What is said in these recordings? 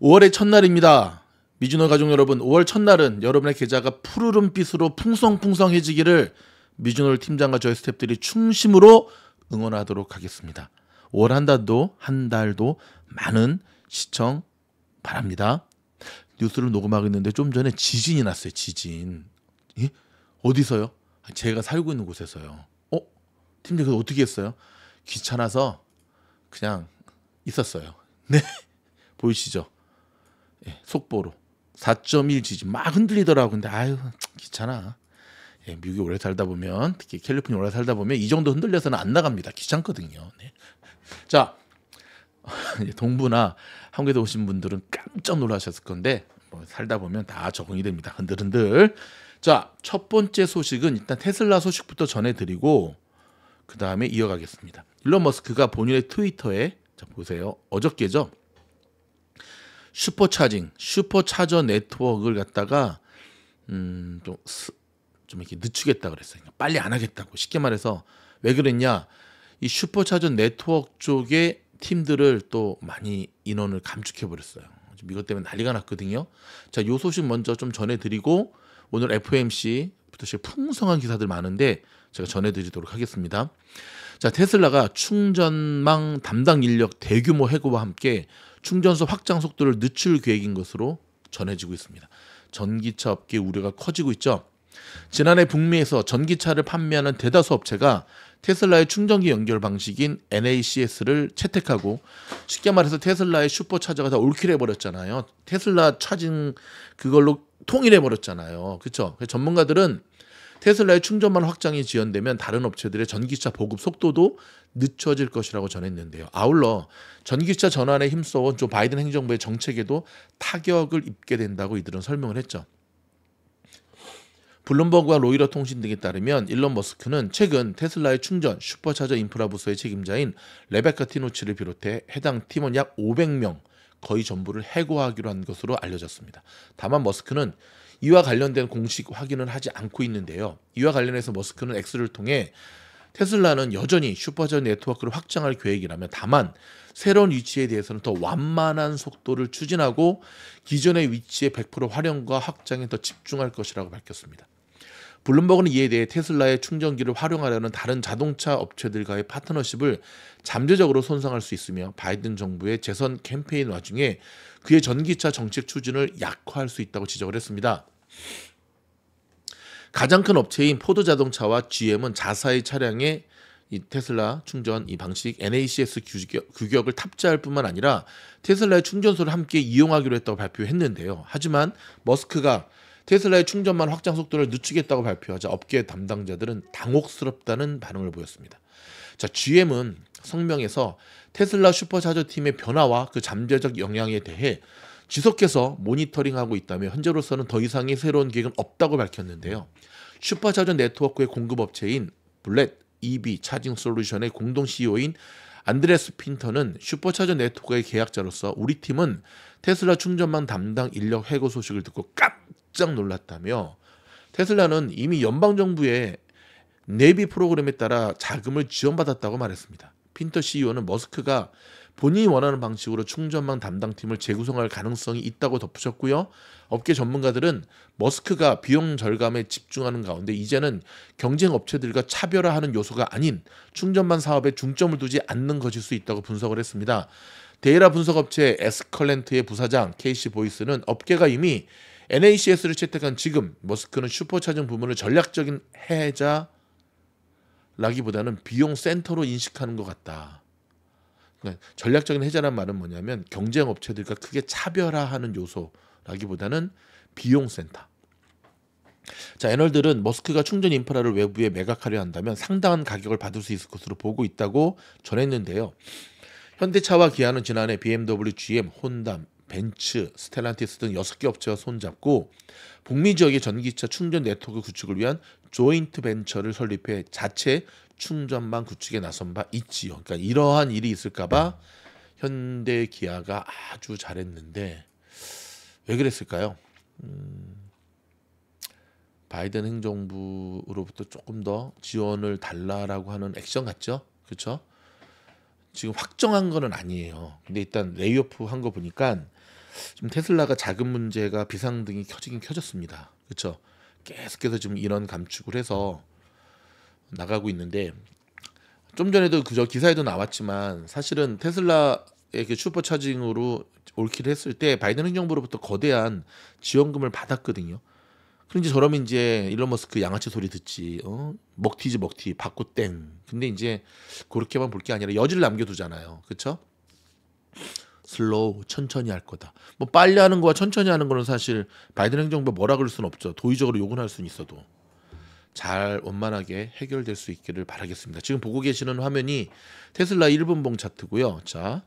5월의 첫날입니다. 미주노 가족 여러분, 5월 첫날은 여러분의 계좌가 푸르름빛으로 풍성풍성해지기를 미주노 팀장과 저희 스탭들이 충심으로 응원하도록 하겠습니다. 5월 한 달도 한 달도 많은 시청 바랍니다. 뉴스를 녹음하고 있는데 좀 전에 지진이 났어요. 지진. 예? 어디서요? 제가 살고 있는 곳에서요. 어? 팀장 그 어떻게 했어요? 귀찮아서 그냥 있었어요. 네. 보이시죠? 예, 속보로 4.1 지진 막 흔들리더라고. 근데 아유 귀찮아. 예, 미국에 오래 살다 보면 특히 캘리포니아 오래 살다 보면 이 정도 흔들려서는 안 나갑니다. 귀찮거든요. 네. 자 동부나 한국에 오신 분들은 깜짝 놀라셨을 건데 뭐 살다 보면 다 적응이 됩니다. 흔들흔들. 자 첫 번째 소식은 일단 테슬라 소식부터 전해드리고 그 다음에 이어가겠습니다. 일론 머스크가 본인의 트위터에 자 보세요 어저께죠. 슈퍼차징, 슈퍼차저 네트워크를 갖다가 음, 좀, 좀 이렇게 늦추겠다 그랬어요. 그러니까 빨리 안 하겠다고. 쉽게 말해서 왜 그랬냐? 이 슈퍼차저 네트워크 쪽에 팀들을 또 많이 인원을 감축해 버렸어요. 지금 이것 때문에 난리가 났거든요. 자, 요 소식 먼저 좀 전해드리고 오늘 FMC 부터 풍성한 기사들 많은데 제가 전해드리도록 하겠습니다. 자, 테슬라가 충전망 담당 인력 대규모 해고와 함께 충전소 확장 속도를 늦출 계획인 것으로 전해지고 있습니다. 전기차 업계 우려가 커지고 있죠. 지난해 북미에서 전기차를 판매하는 대다수 업체가 테슬라의 충전기 연결 방식인 NACS를 채택하고 쉽게 말해서 테슬라의 슈퍼차저가 다 올킬해 버렸잖아요. 테슬라 차징 그걸로 통일해 버렸잖아요. 그렇죠? 전문가들은 테슬라의 충전만 확장이 지연되면 다른 업체들의 전기차 보급 속도도 늦춰질 것이라고 전했는데요. 아울러 전기차 전환에 힘써온 조 바이든 행정부의 정책에도 타격을 입게 된다고 이들은 설명을 했죠. 블룸버그와 로이터 통신 등에 따르면 일론 머스크는 최근 테슬라의 충전 슈퍼차저 인프라 부서의 책임자인 레베카 티노치를 비롯해 해당 팀원 약 500명 거의 전부를 해고하기로 한 것으로 알려졌습니다. 다만 머스크는 이와 관련된 공식 확인을 하지 않고 있는데요. 이와 관련해서 머스크는 엑스를 통해 테슬라는 여전히 슈퍼전 네트워크를 확장할 계획이라며 다만 새로운 위치에 대해서는 더 완만한 속도를 추진하고 기존의 위치의 100% 활용과 확장에 더 집중할 것이라고 밝혔습니다. 블룸버그는 이에 대해 테슬라의 충전기를 활용하려는 다른 자동차 업체들과의 파트너십을 잠재적으로 손상할 수 있으며 바이든 정부의 재선 캠페인 와중에 그의 전기차 정책 추진을 약화할 수 있다고 지적을 했습니다. 가장 큰 업체인 포드 자동차와 GM은 자사의 차량에 이 테슬라 충전 이 방식 NACS 규격, 규격을 탑재할 뿐만 아니라 테슬라의 충전소를 함께 이용하기로 했다고 발표했는데요. 하지만 머스크가 테슬라의 충전만 확장 속도를 늦추겠다고 발표하자 업계 담당자들은 당혹스럽다는 반응을 보였습니다. 자, GM은 성명에서 테슬라 슈퍼차저 팀의 변화와 그 잠재적 영향에 대해 지속해서 모니터링하고 있다며 현재로서는 더 이상의 새로운 계획은 없다고 밝혔는데요. 슈퍼차전 네트워크의 공급업체인 블랙 EB 차징 솔루션의 공동 CEO인 안드레스 핀터는 슈퍼차저 네트워크의 계약자로서 우리 팀은 테슬라 충전망 담당 인력 해고 소식을 듣고 깜짝 놀랐다며 테슬라는 이미 연방정부의 내비 프로그램에 따라 자금을 지원받았다고 말했습니다. 핀터 CEO는 머스크가 본인이 원하는 방식으로 충전망 담당팀을 재구성할 가능성이 있다고 덧붙였고요. 업계 전문가들은 머스크가 비용 절감에 집중하는 가운데 이제는 경쟁 업체들과 차별화하는 요소가 아닌 충전망 사업에 중점을 두지 않는 것일 수 있다고 분석을 했습니다. 데이라 분석업체 에스컬렌트의 부사장 케이시 보이스는 업계가 이미 NACS를 채택한 지금 머스크는 슈퍼차징 부문을 전략적인 해자라기보다는 비용 센터로 인식하는 것 같다. 그러니까 전략적인 해자란 말은 뭐냐면 경쟁 업체들과 크게 차별화하는 요소라기보다는 비용 센터. 자, 애널들은 머스크가 충전 인프라를 외부에 매각하려 한다면 상당한 가격을 받을 수 있을 것으로 보고 있다고 전했는데요. 현대차와 기아는 지난해 BMW, GM, 혼담, 벤츠, 스텔란티스 등 여섯 개 업체와 손잡고 북미 지역의 전기차 충전 네트워크 구축을 위한 조인트 벤처를 설립해 자체 충전망 구축에 나선 바 있지요. 그러니까 이러한 일이 있을까 봐 현대 기아가 아주 잘했는데 왜 그랬을까요? 음, 바이든 행정부로부터 조금 더 지원을 달라라고 하는 액션 같죠? 그렇죠? 지금 확정한 거는 아니에요. 근데 일단 레이오프 한 거 보니까 좀 테슬라가 자금 문제가 비상등이 켜지긴 켜졌습니다. 그렇죠? 계속해서 지금 이런 감축을 해서 나가고 있는데 좀 전에도 그저 기사에도 나왔지만 사실은 테슬라의 그 슈퍼 차징으로 올킬 했을 때 바이든 행정부로부터 거대한 지원금을 받았거든요. 그런데 저러면 이제 일론 머스크 양아치 소리 듣지. 어? 먹튀지 먹튀. 받고 땡. 근데 이제 그렇게만 볼 게 아니라 여지를 남겨두잖아요. 그렇죠? 슬로우 천천히 할 거다. 뭐 빨리 하는 거와 천천히 하는 거는 사실 바이든 행정부가 뭐라 그럴 수는 없죠. 도의적으로 요구는 할 수는 있어도 잘 원만하게 해결될 수 있기를 바라겠습니다. 지금 보고 계시는 화면이 테슬라 1분봉 차트고요. 자,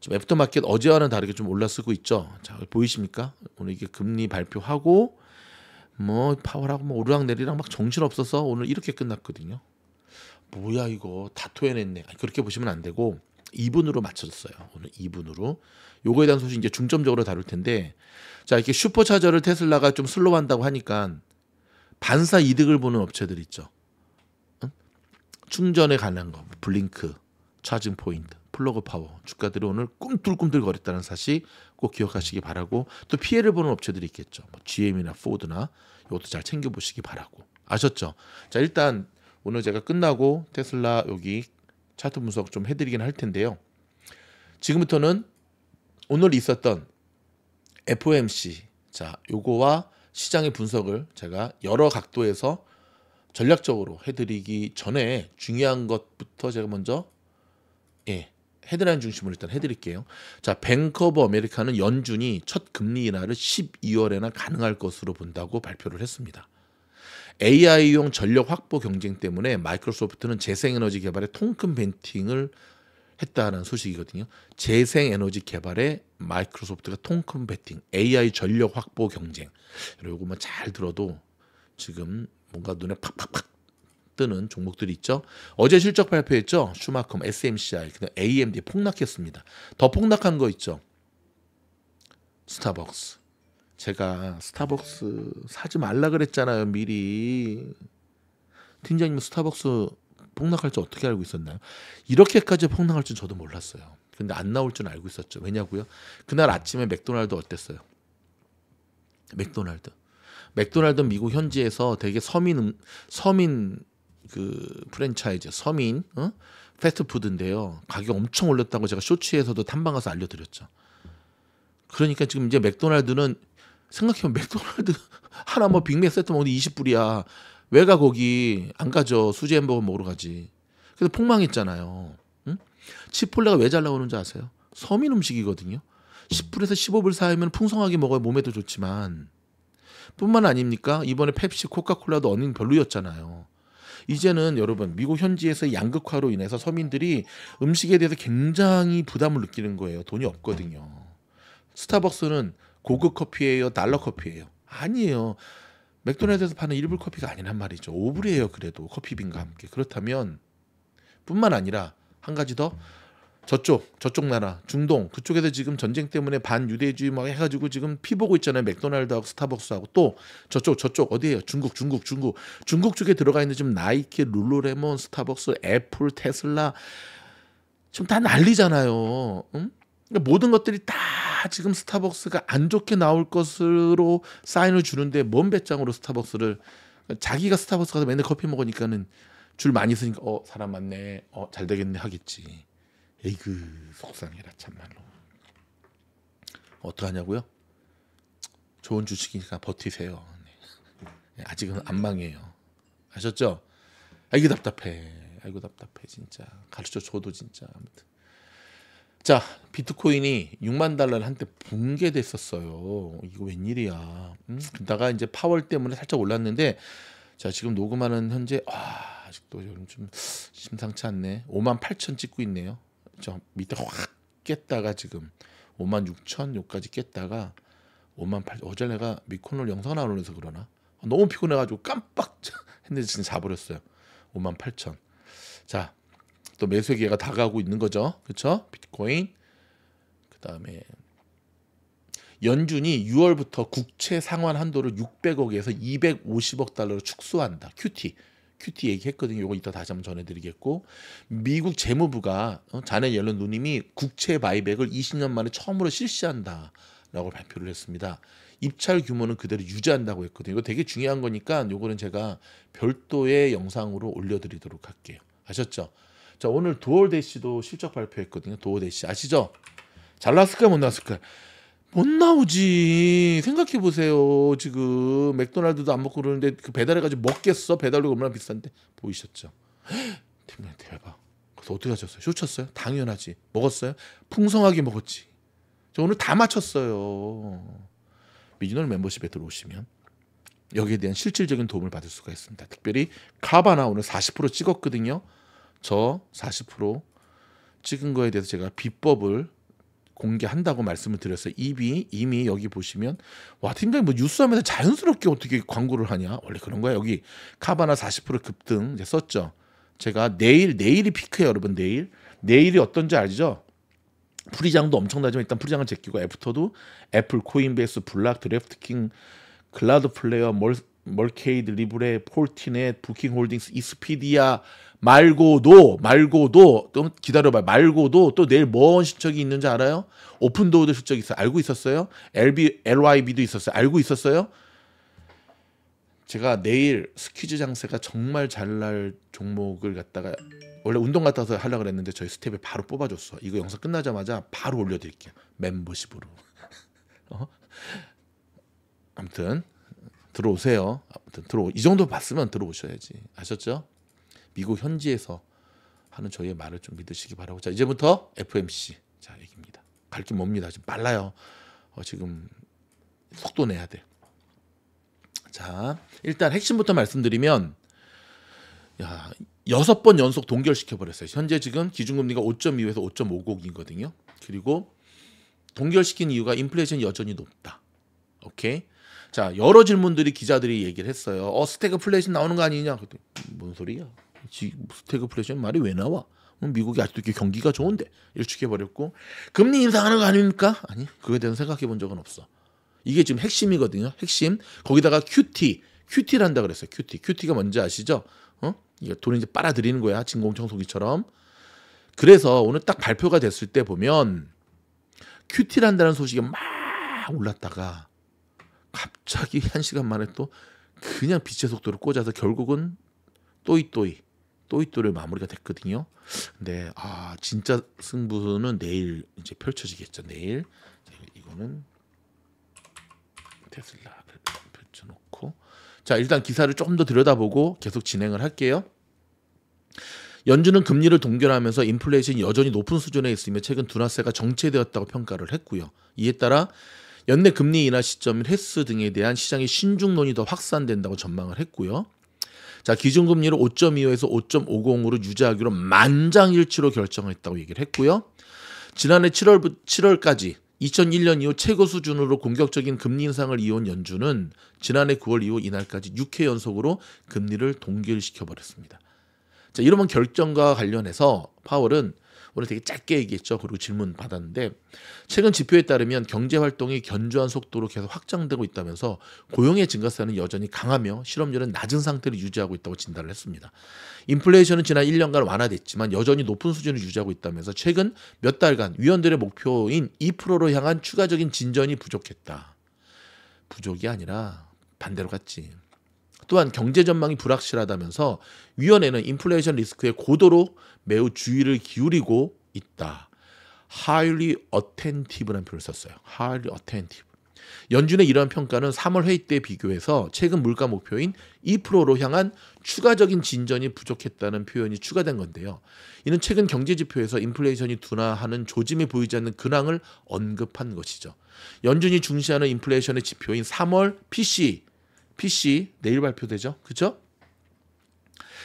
지금 애프터마켓 어제와는 다르게 좀 올라쓰고 있죠. 자, 보이십니까? 오늘 이게 금리 발표하고 뭐 파월하고 뭐 오르락내리락 막 정신없어서 오늘 이렇게 끝났거든요. 뭐야 이거 다 토해냈네. 그렇게 보시면 안 되고 2분으로 맞춰줬어요. 오늘 2분으로. 요거에 대한 소식 이제 중점적으로 다룰 텐데 자, 이렇게 슈퍼차저를 테슬라가 좀 슬로우 한다고 하니까 반사 이득을 보는 업체들 있죠. 충전에 관한 거, 뭐 블링크, 차징 포인트, 플러그 파워 주가들이 오늘 꿈틀꿈틀 거렸다는 사실 꼭 기억하시기 바라고 또 피해를 보는 업체들이 있겠죠. 뭐 GM이나 포드나 이것도 잘 챙겨 보시기 바라고 아셨죠? 자 일단 오늘 제가 끝나고 테슬라 여기 차트 분석 좀 해드리긴 할 텐데요. 지금부터는 오늘 있었던 FOMC 자 요거와 시장의 분석을 제가 여러 각도에서 전략적으로 해드리기 전에 중요한 것부터 제가 먼저 예 헤드라인 중심으로 일단 해드릴게요. 자, 뱅커 오브 아메리카는 연준이 첫 금리 인하를 12월에나 가능할 것으로 본다고 발표를 했습니다. AI용 전력 확보 경쟁 때문에 마이크로소프트는 재생에너지 개발에 통큰 벤팅을 했다는 소식이거든요. 재생에너지 개발에 마이크로소프트가 통큰 베팅, AI 전력 확보 경쟁. 요것만 뭐 잘 들어도 지금 뭔가 눈에 팍팍팍 뜨는 종목들이 있죠. 어제 실적 발표했죠. 슈마컴, SMCI, AMD 폭락했습니다. 더 폭락한 거 있죠. 스타벅스, 제가 스타벅스 사지 말라 그랬잖아요 미리 팀장님 스타벅스 폭락할 줄 어떻게 알고 있었나요? 이렇게까지 폭락할 줄 저도 몰랐어요. 근데 안 나올 줄 알고 있었죠. 왜냐고요? 그날 아침에 맥도날드 어땠어요? 맥도날드. 맥도날드 미국 현지에서 되게 서민 음, 서민 그 프랜차이즈 서민 어? 패스트푸드인데요. 가격 엄청 올렸다고 제가 쇼츠에서도 탐방 가서 알려드렸죠. 그러니까 지금 이제 맥도날드는 생각해보면 맥도날드 하나 뭐 빅맥 세트 먹는 20불이야. 왜가 거기 안 가죠. 수제 햄버거 먹으러 가지. 그래서 폭망했잖아요. 응? 치폴레가 왜 잘 나오는지 아세요? 서민 음식이거든요. 10불에서 15불 사이면 풍성하게 먹어야 몸에도 좋지만 뿐만 아닙니까? 이번에 펩시, 코카콜라도 언닌 별로였잖아요. 이제는 여러분 미국 현지에서 양극화로 인해서 서민들이 음식에 대해서 굉장히 부담을 느끼는 거예요. 돈이 없거든요. 스타벅스는 고급 커피예요, 달러 커피예요. 아니에요. 맥도날드에서 파는 일불 커피가 아니란 말이죠. 오불이에요 그래도 커피빈과 함께. 그렇다면 뿐만 아니라 한 가지 더 저쪽 저쪽 나라 중동 그쪽에서 지금 전쟁 때문에 반유대주의 막 해가지고 지금 피 보고 있잖아요 맥도날드하고 스타벅스하고 또 저쪽 저쪽 어디에요 중국 중국 중국 중국 쪽에 들어가 있는 지금 나이키 룰루레몬 스타벅스 애플 테슬라 지금 다 난리잖아요 응? 그러니까 모든 것들이 다 지금 스타벅스가 안 좋게 나올 것으로 사인을 주는데 먼 배짱으로 스타벅스를 자기가 스타벅스 가서 맨날 커피 먹으니까는 줄 많이 쓰니까 어 사람 많네 어 잘 되겠네 하겠지 에이그 속상해라 참말로 어떡하냐고요 좋은 주식이니까 버티세요 네. 아직은 안 망해요 아셨죠 아이고 답답해 아이고 답답해 진짜 가르쳐 줘도 진짜 아무튼 자, 비트코인이 6만 달러를 한때 붕괴됐었어요. 이거 웬일이야. 음? 그다가 이제 파월 때문에 살짝 올랐는데 자, 지금 녹음하는 현재 와, 아직도 요즘 좀 심상치 않네. 5만 8천 찍고 있네요. 저 밑에 확 깼다가 지금 5만 6천 요까지 깼다가 5만 8 어제 내가 미콘을 영상 나오면서 그러나 너무 피곤해가지고 깜빡 했는데 지금 자버렸어요. 5만 8천. 자또 매수의 기회가 다가오고 있는 거죠. 그렇죠? 비트코인. 그다음에 연준이 6월부터 국채 상환 한도를 600억에서 250억 달러로 축소한다. QT. QT 얘기했거든요. 요거 이따 다시 한번 전해드리겠고 미국 재무부가 어, 자네 옐런 누님이 국채 바이백을 20년 만에 처음으로 실시한다라고 발표를 했습니다. 입찰 규모는 그대로 유지한다고 했거든요. 이거 되게 중요한 거니까 요거는 제가 별도의 영상으로 올려드리도록 할게요. 아셨죠? 자 오늘 두월데시도 실적 발표했거든요. 두월데시 아시죠? 잘 나왔을까 요못 나왔을까? 요못 나오지. 생각해 보세요. 지금 맥도날드도 안 먹고 그러는데 그 배달해가지고 먹겠어? 배달료가 얼마나 비싼데 보이셨죠? 팀장님 대박. 그래서 어떻게 하셨어요? 쇼쳤어요? 당연하지. 먹었어요? 풍성하게 먹었지. 저 오늘 다 마쳤어요. 미지널 멤버십에 들어오시면 여기에 대한 실질적인 도움을 받을 수가 있습니다. 특별히 카바나 오늘 40% 찍었거든요. 저40% 찍은 거에 대해서 제가 비법을 공개한다고 말씀을 드렸어요. 이미 이미 여기 보시면 와 팀장님 뭐 뉴스하면서 자연스럽게 어떻게 광고를 하냐 원래 그런 거야 여기 카바나 40% 급등 이제 썼죠. 제가 내일 내일이 피크예요 여러분 내일 내일이 어떤지 알죠? 프리장도 엄청나지만 일단 프리장을 제끼고 애프터도 애플, 코인베이스, 블락, 드래프트킹, 글라드 플레이어, 멀, 멀케이드, 리브레, 폴티넷, 부킹홀딩스, 이스피디아 말고도 말고도 좀기다려봐 말고도 또 내일 뭔 실적이 있는지 알아요? 오픈도어도 실적이 있어. 알고 있었어요? LB, LYB도 있었어요. 알고 있었어요? 제가 내일 스퀴즈 장세가 정말 잘 날 종목을 갖다가 원래 운동 같아서 하려고 그랬는데 저희 스텝에 바로 뽑아줬어. 이거 영상 끝나자마자 바로 올려드릴게요. 멤버십으로. 어? 아무튼 들어오세요. 아무튼 들어 오이 정도 봤으면 들어오셔야지 아셨죠? 미국 현지에서 하는 저희의 말을 좀 믿으시기 바라고 자 이제부터 FMC 자 얘기입니다. 갈길 멉니다. 지금 빨라요. 어, 지금 속도 내야 돼. 자 일단 핵심부터 말씀드리면 야 여섯 번 연속 동결시켜 버렸어요. 현재 지금 기준금리가 5 2에서5 5곡이거든요 그리고 동결시킨 이유가 인플레이션이 여전히 높다. 오케이. 자 여러 질문들이 기자들이 얘기를 했어요. 어 스태그 플래시 나오는 거 아니냐? 그랬더니, 뭔 소리야? 스태그 플래시는 말이 왜 나와? 미국이 아직도 이렇게 경기가 좋은데 일축해버렸고 금리 인상하는 거 아닙니까? 아니 그거에 대해서 생각해 본 적은 없어. 이게 지금 핵심이거든요. 핵심 거기다가 QT QT를 한다 그랬어요. QT QT가 뭔지 아시죠? 어? 돈을 이제 빨아들이는 거야 진공청소기처럼. 그래서 오늘 딱 발표가 됐을 때 보면 QT를 한다는 소식이 막 올랐다가 갑자기 한 시간 만에 또 그냥 빛의 속도를 꽂아서 결국은 또이또이 또이또를 마무리가 됐거든요. 근데 아 진짜 승부는 내일 이제 펼쳐지겠죠. 내일 이거는 테슬라 펼쳐놓고 자 일단 기사를 좀더 들여다보고 계속 진행을 할게요. 연준은 금리를 동결하면서 인플레이션이 여전히 높은 수준에 있으며 최근 둔화세가 정체되었다고 평가를 했고요. 이에 따라 연내 금리 인하 시점 횟수 등에 대한 시장의 신중론이 더 확산된다고 전망을 했고요. 자, 기준금리를 5.25에서 5.50으로 유지하기로 만장일치로 결정했다고 얘기를 했고요. 지난해 7월 7월까지 2001년 이후 최고 수준으로 공격적인 금리 인상을 이어온 연준은 지난해 9월 이후 이날까지 6회 연속으로 금리를 동결시켜 버렸습니다. 자, 이러면 결정과 관련해서 파월은 오늘 되게 짧게 얘기했죠. 그리고 질문 받았는데 최근 지표에 따르면 경제 활동이 견조한 속도로 계속 확장되고 있다면서 고용의 증가세는 여전히 강하며 실업률은 낮은 상태를 유지하고 있다고 진단을 했습니다. 인플레이션은 지난 1년간 완화됐지만 여전히 높은 수준을 유지하고 있다면서 최근 몇 달간 위원들의 목표인 2%로 향한 추가적인 진전이 부족했다. 부족이 아니라 반대로 갔지. 또한 경제 전망이 불확실하다면서 위원회는 인플레이션 리스크에 고도로 매우 주의를 기울이고 있다. highly attentive라는 표현을 썼어요. highly attentive. 연준의 이러한 평가는 3월 회의 때 비교해서 최근 물가 목표인 2%로 향한 추가적인 진전이 부족했다는 표현이 추가된 건데요. 이는 최근 경제 지표에서 인플레이션이 둔화하는 조짐이 보이지 않는 근황을 언급한 것이죠. 연준이 중시하는 인플레이션의 지표인 3월 p c PC 내일 발표되죠. 그렇죠?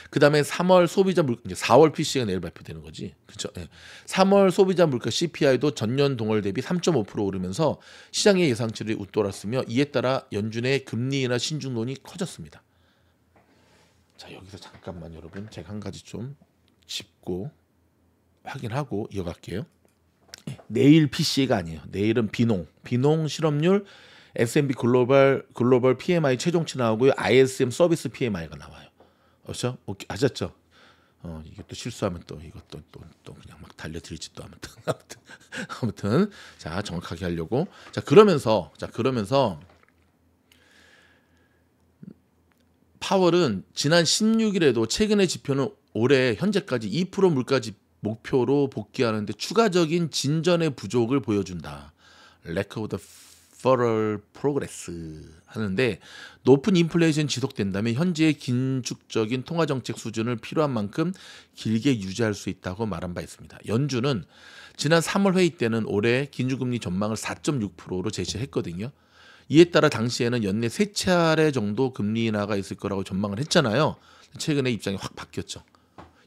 그다음에 3월 소비자 물 4월 PC가 내일 발표되는 거지. 그렇죠? 네. 예. 3월 소비자 물가 CPI도 전년 동월 대비 3.5% 오르면서 시장의 예상치를 웃돌았으며 이에 따라 연준의 금리 나 신중론이 커졌습니다. 자, 여기서 잠깐만 여러분 제가 한 가지 좀 짚고 확인하고 이어갈게요. 예. 내일 PC가 아니에요. 내일은 비농, 비농 실업률 S&P 글로벌 글로벌 PMI 최종치 나오고요. ISM 서비스 PMI가 나와요. 어렇 그렇죠? 오케이, 뭐 아셨죠? 어, 이게 또 실수하면 또 이것도 또, 또 그냥 막 달려들지 또 아무튼 아무튼 아무튼 자 정확하게 하려고 자 그러면서 자 그러면서 파월은 지난 16일에도 최근의 지표는 올해 현재까지 2% 물가 지 목표로 복귀하는데 추가적인 진전의 부족을 보여준다. 레코드 리퍼럴 프로그레스 하는데 높은 인플레이션 지속된다면 현재의 긴축적인 통화 정책 수준을 필요한 만큼 길게 유지할 수 있다고 말한 바 있습니다. 연준은 지난 3월 회의 때는 올해 긴축금리 전망을 4.6%로 제시했거든요. 이에 따라 당시에는 연내 세 차례 정도 금리 인하가 있을 거라고 전망을 했잖아요. 최근에 입장이 확 바뀌었죠.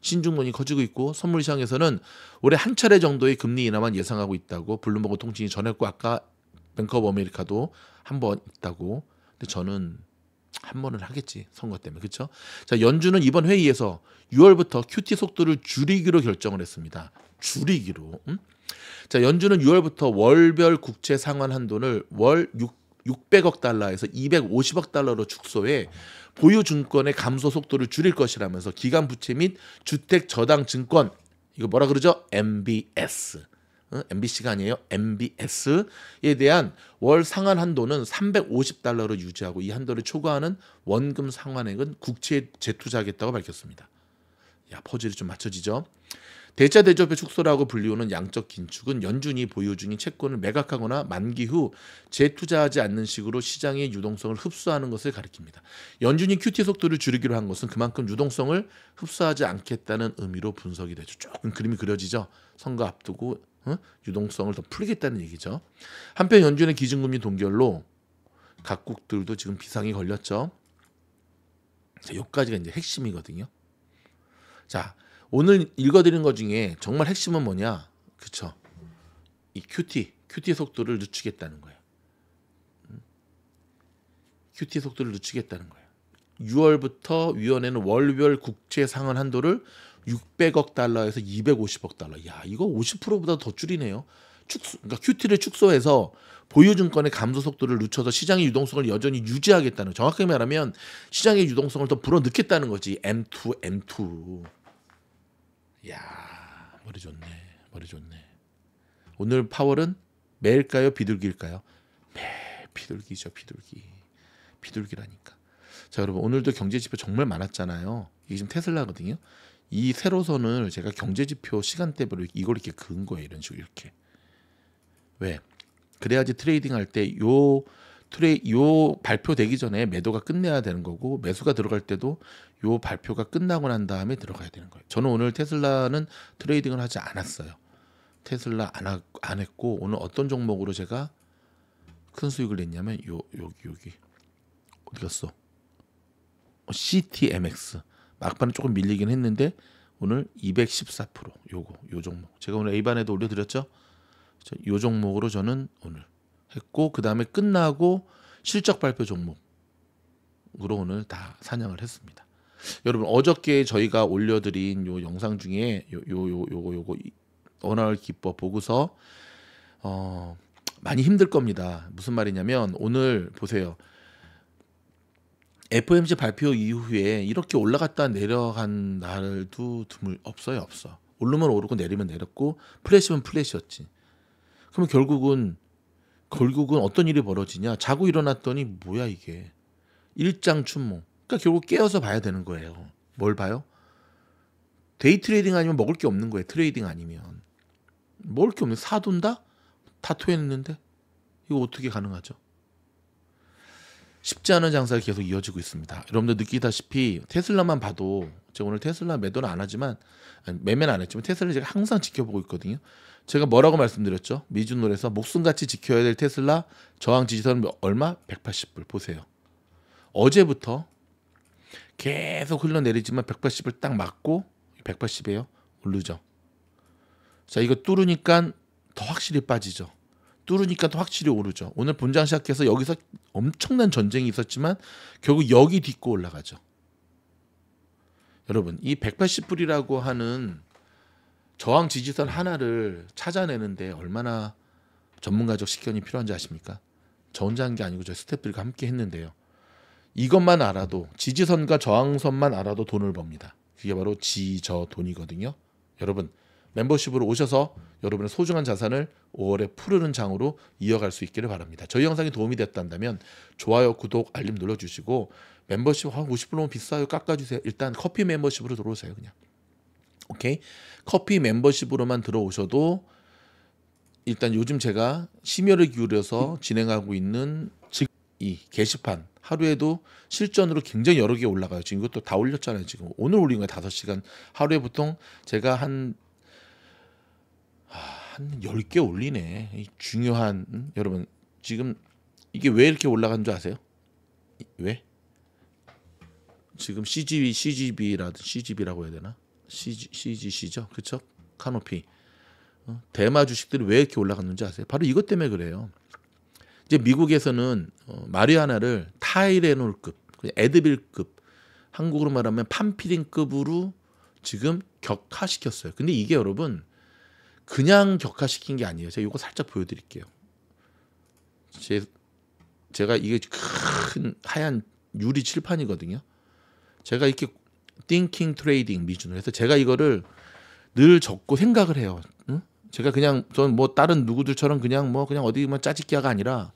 신중론이 커지고 있고 선물 시장에서는 올해 한 차례 정도의 금리 인하만 예상하고 있다고 블룸버그 통신이 전했고 아까 뱅크 오브 아메리카도 한번 있다고. 근데 저는 한 번은 하겠지 선거 때문에 그렇죠? 자 연준은 이번 회의에서 6월부터 QT 속도를 줄이기로 결정을 했습니다. 줄이기로. 음? 자 연준은 6월부터 월별 국채 상환 한도을월 6, 600억 달러에서 250억 달러로 축소해 보유 증권의 감소 속도를 줄일 것이라면서 기간 부채 및 주택 저당 증권 이거 뭐라 그러죠? MBS MBC가 어? 아니에요. MBS에 대한 월 상한 한도는 350달러로 유지하고 이 한도를 초과하는 원금 상환액은 국채에 재투자하겠다고 밝혔습니다. 야, 퍼즐이 좀 맞춰지죠. 대자 대조의 축소라고 불리우는 양적 긴축은 연준이 보유 중인 채권을 매각하거나 만기 후 재투자하지 않는 식으로 시장의 유동성을 흡수하는 것을 가리킵니다. 연준이 QT 속도를 줄이기로 한 것은 그만큼 유동성을 흡수하지 않겠다는 의미로 분석이 되죠. 조금 그림이 그려지죠. 선거 앞두고 어? 유동성을 더 풀겠다는 얘기죠. 한편 연준의 기준금리 동결로 각국들도 지금 비상이 걸렸죠. 자, 여기까지가 이제 핵심이거든요. 자, 오늘 읽어드린 것 중에 정말 핵심은 뭐냐? 그쵸? 이 QT, QT 속도를 늦추겠다는 거예요. QT 음? 속도를 늦추겠다는 거예요. 6월부터 위원회는 월별 국채 상환 한도를 600억 달러에서 250억 달러. 야, 이거 50%보다 더 줄이네요. 축소, 그러니까 큐티를 축소해서 보유증권의 감소 속도를 늦춰서 시장의 유동성을 여전히 유지하겠다는 정확하게 말하면 시장의 유동성을 더 불어넣겠다는 거지 M2 M2 야 머리 좋네 머리 좋네 오늘 파월은 매일까요 비둘기일까요 매 비둘기죠 비둘기 비둘기라니까 자 여러분 오늘도 경제 지표 정말 많았잖아요 이게 지금 테슬라거든요 이 세로선을 제가 경제지표 시간대별로 이걸 이렇게 그은 거예요. 이런 식으로 이렇게. 왜? 그래야지 트레이딩 할 때 요 트레이 요 발표되기 전에 매도가 끝내야 되는 거고 매수가 들어갈 때도 요 발표가 끝나고 난 다음에 들어가야 되는 거예요. 저는 오늘 테슬라는 트레이딩을 하지 않았어요. 테슬라 안, 하, 안 했고 오늘 어떤 종목으로 제가 큰 수익을 냈냐면 요 여기 여기 어디 갔어? 어, CTMX 막판은 조금 밀리긴 했는데 오늘 214% 요거 요 종목 제가 오늘 A반에도 올려드렸죠 요 종목으로 저는 오늘 했고 그 다음에 끝나고 실적 발표 종목으로 오늘 다 사냥을 했습니다 여러분 어저께 저희가 올려드린 요 영상 중에 요 요 요거 요거 언어를 기법 보고서 어 많이 힘들 겁니다 무슨 말이냐면 오늘 보세요 FOMC 발표 이후에 이렇게 올라갔다 내려간 날도 드물 없어요 없어 오르면 오르고 내리면 내렸고 플래시면 플래시였지 그럼 결국은 결국은 어떤 일이 벌어지냐 자고 일어났더니 뭐야 이게 일장춘몽 그러니까 결국 깨어서 봐야 되는 거예요 뭘 봐요 데이 트레이딩 아니면 먹을 게 없는 거예요 트레이딩 아니면 먹을 게 없는 사둔다다 토했는데 이거 어떻게 가능하죠 쉽지 않은 장사가 계속 이어지고 있습니다. 여러분들 느끼다시피 테슬라만 봐도 제가 오늘 테슬라 매도는 안 하지만 매매는 안 했지만 테슬라 제가 항상 지켜보고 있거든요. 제가 뭐라고 말씀드렸죠? 미주노에서 목숨같이 지켜야 될 테슬라 저항 지지선 얼마? 180불 보세요. 어제부터 계속 흘러내리지만 180을 딱 맞고 180이에요. 오르죠. 자 이거 뚫으니까 더 확실히 빠지죠. 뚫으니까 확실히 오르죠. 오늘 본장 시작해서 여기서 엄청난 전쟁이 있었지만 결국 여기 딛고 올라가죠. 여러분, 이 180불이라고 하는 저항 지지선 하나를 찾아내는데 얼마나 전문가적 식견이 필요한지 아십니까? 저 혼자 한 게 아니고 저 스태프들과 함께 했는데요. 이것만 알아도 지지선과 저항선만 알아도 돈을 법니다. 그게 바로 지저 돈이거든요. 여러분 멤버십으로 오셔서 여러분의 소중한 자산을 5월에 푸르른 장으로 이어갈 수 있기를 바랍니다. 저희 영상이 도움이 됐다면 좋아요, 구독, 알림 눌러주시고 멤버십 한 50불 너 비싸요. 깎아주세요. 일단 커피 멤버십으로 들어오세요. 그냥. 오케이? 커피 멤버십으로만 들어오셔도 일단 요즘 제가 심혈을 기울여서 진행하고 있는 이 게시판 하루에도 실전으로 굉장히 여러 개 올라가요. 지금 이것도 다 올렸잖아요. 지금 오늘 올린 거예요. 5시간. 하루에 보통 제가 한한 10개 올리네. 중요한 음, 여러분 지금 이게 왜 이렇게 올라간 줄 아세요? 왜? 지금 CGB, CGB라든 CGB라고 해야 되나? CG, CGC죠? 그쵸? 카노피. 어? 대마 주식들이 왜 이렇게 올라갔는지 아세요? 바로 이것 때문에 그래요. 이제 미국에서는 어, 마리아나를 타이레놀급, 그 에드빌급, 한국으로 말하면 판피린급으로 지금 격하시켰어요. 근데 이게 여러분 그냥 격화시킨 게 아니에요. 제가 이거 살짝 보여드릴게요. 제, 제가 이게 큰 하얀 유리 칠판이거든요. 제가 이렇게 thinking trading 미준으로 해서 제가 이거를 늘 적고 생각을 해요. 응? 제가 그냥 전뭐 다른 누구들처럼 그냥 뭐 그냥 어디 만 뭐 짜집기야가 아니라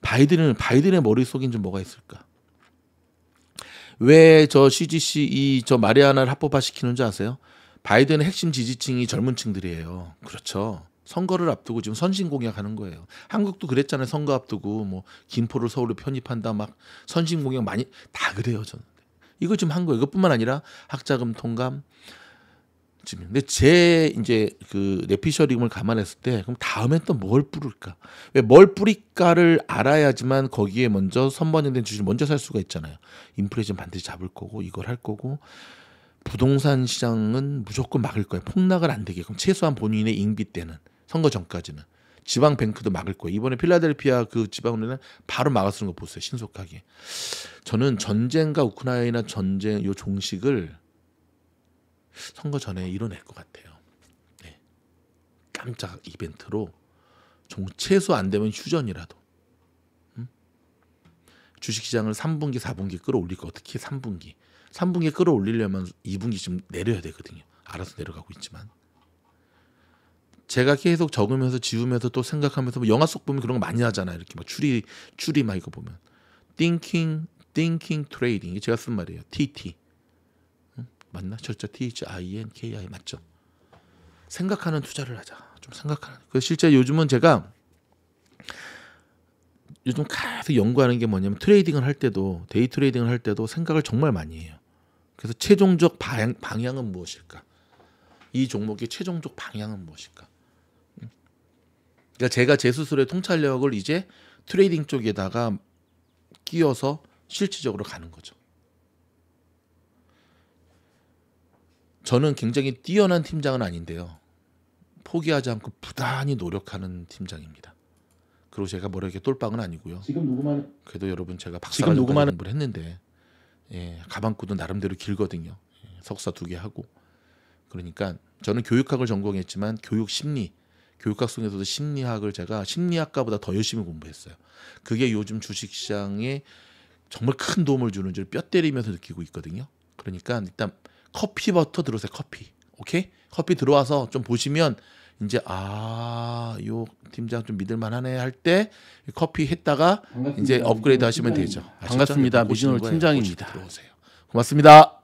바이든은 바이든의 머릿속인 좀 뭐가 있을까? 왜 저 CGC 이 저 마리아나를 합법화 시키는 줄 아세요? 바이든의 핵심 지지층이 젊은 층들이에요. 그렇죠. 선거를 앞두고 지금 선신 공약하는 거예요. 한국도 그랬잖아요. 선거 앞두고 뭐 김포를 서울로 편입한다 막 선신 공약 많이 다 그래요. 저는 이거 지금 한 거예요. 이것뿐만 아니라 학자금 통감 지금 근데 제 이제 그 내피셔링을 감안했을 때 그럼 다음엔 또 뭘 뿌릴까? 왜 뭘 뿌릴까를 알아야지만 거기에 먼저 선반연된 주식 을 먼저 살 수가 있잖아요. 인플레이션 반드시 잡을 거고 이걸 할 거고 부동산 시장은 무조건 막을 거예요. 폭락을 안 되게끔 최소한 본인의 임기 때는 선거 전까지는 지방 뱅크도 막을 거예요. 이번에 필라델피아 그 지방 은행 바로 막았쓰는거 보세요. 신속하게. 저는 전쟁과 우크라이나 전쟁 요 종식을 선거 전에 이뤄낼 것 같아요. 네. 깜짝 이벤트로 종 최소 안 되면 휴전이라도 음? 주식시장을 3분기, 4분기 끌어올릴 거 어떻게 3분기 3분기 끌어올리려면 2분기쯤 내려야 되거든요. 알아서 내려가고 있지만 제가 계속 적으면서 지우면서 또 생각하면서 뭐 영화 속 보면 그런 거 많이 하잖아요. 이렇게 막 추리 추리 막 이거 보면 thinking thinking trading 이 제가 쓴 말이에요. TT 맞나? 철자 T H I e N K I 맞죠? 생각하는 투자를 하자. 좀 생각하는. 그 실제 요즘은 제가 요즘 계속 연구하는 게 뭐냐면 트레이딩을 할 때도 데이 트레이딩을 할 때도 생각을 정말 많이 해요. 그래서 최종적 방향, 방향은 무엇일까? 이 종목의 최종적 방향은 무엇일까? 음. 그러니까 제가 제 스스로의 통찰력을 이제 트레이딩 쪽에다가 끼워서 실질적으로 가는 거죠. 저는 굉장히 뛰어난 팀장은 아닌데요. 포기하지 않고 부단히 노력하는 팀장입니다. 그리고 제가 뭐라 이렇게 똘빵은 아니고요. 지금 녹음하는 그래도 여러분 제가 박사를 녹음하는 했는데 예, 가방끈도 나름대로 길거든요. 예, 석사 두 개 하고. 그러니까 저는 교육학을 전공했지만 교육 심리, 교육학 속에서도 심리학을 제가 심리학과보다 더 열심히 공부했어요. 그게 요즘 주식시장에 정말 큰 도움을 주는 줄 뼈 때리면서 느끼고 있거든요. 그러니까 일단 커피버터 들어오세요. 커피. 오케이? 커피 들어와서 좀 보시면 이제 아, 요 팀장 좀 믿을 만하네 할 때 커피 했다가 반갑습니다. 이제 업그레이드 하시면 네. 되죠. 아셨죠? 반갑습니다. 무신홀 팀장입니다. 들어오세요. 고맙습니다.